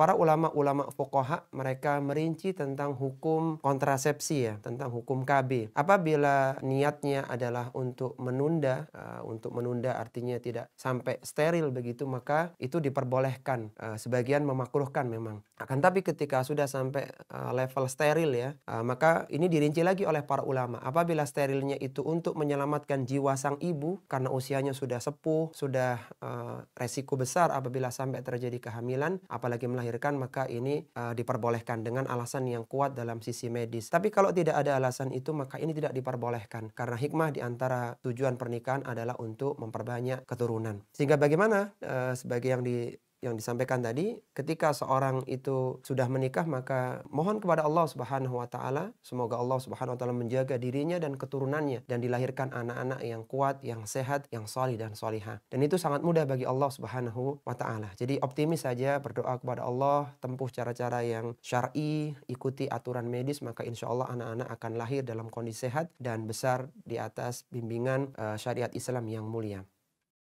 Para ulama-ulama fukoha mereka merinci tentang hukum kontrasepsi ya, tentang hukum KB. Apabila niatnya adalah untuk menunda, uh, untuk menunda artinya tidak sampai steril begitu, maka itu diperbolehkan. Uh, sebagian memakruhkan memang. Akan tapi ketika sudah sampai uh, level steril ya, uh, maka ini dirinci lagi oleh para ulama. Apabila sterilnya itu untuk menyelamatkan jiwa sang ibu karena usianya sudah sepuh, sudah uh, resiko besar apabila sampai terjadi kehamilan, apalagi melahirkan melahirkan maka ini uh, diperbolehkan dengan alasan yang kuat dalam sisi medis. Tapi kalau tidak ada alasan itu maka ini tidak diperbolehkan karena hikmah di antara tujuan pernikahan adalah untuk memperbanyak keturunan. Sehingga bagaimana uh, sebagai yang di yang disampaikan tadi, ketika seorang itu sudah menikah maka mohon kepada Allah Subhanahu wa taala, semoga Allah Subhanahu wa taala menjaga dirinya dan keturunannya dan dilahirkan anak-anak yang kuat, yang sehat, yang soli dan solihah. Dan itu sangat mudah bagi Allah Subhanahu wa taala. Jadi optimis saja berdoa kepada Allah, tempuh cara-cara yang syar'i, ikuti aturan medis maka insya Allah anak-anak akan lahir dalam kondisi sehat dan besar di atas bimbingan eh, syariat Islam yang mulia.